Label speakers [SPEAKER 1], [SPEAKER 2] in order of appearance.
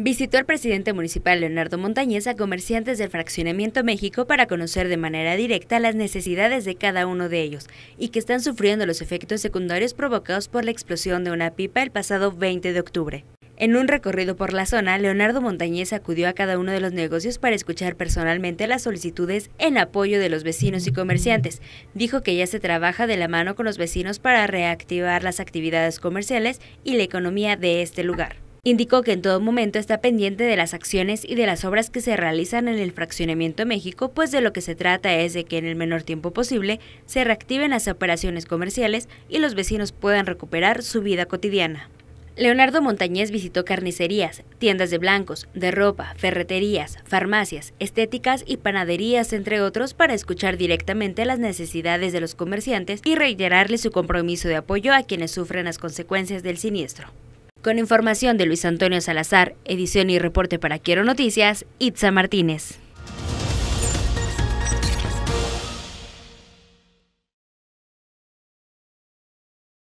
[SPEAKER 1] Visitó el presidente municipal Leonardo Montañez a comerciantes del Fraccionamiento México para conocer de manera directa las necesidades de cada uno de ellos y que están sufriendo los efectos secundarios provocados por la explosión de una pipa el pasado 20 de octubre. En un recorrido por la zona, Leonardo Montañez acudió a cada uno de los negocios para escuchar personalmente las solicitudes en apoyo de los vecinos y comerciantes. Dijo que ya se trabaja de la mano con los vecinos para reactivar las actividades comerciales y la economía de este lugar. Indicó que en todo momento está pendiente de las acciones y de las obras que se realizan en el fraccionamiento México, pues de lo que se trata es de que en el menor tiempo posible se reactiven las operaciones comerciales y los vecinos puedan recuperar su vida cotidiana. Leonardo Montañez visitó carnicerías, tiendas de blancos, de ropa, ferreterías, farmacias, estéticas y panaderías, entre otros, para escuchar directamente las necesidades de los comerciantes y reiterarle su compromiso de apoyo a quienes sufren las consecuencias del siniestro. Con información de Luis Antonio Salazar, edición y reporte para Quiero Noticias, Itza Martínez.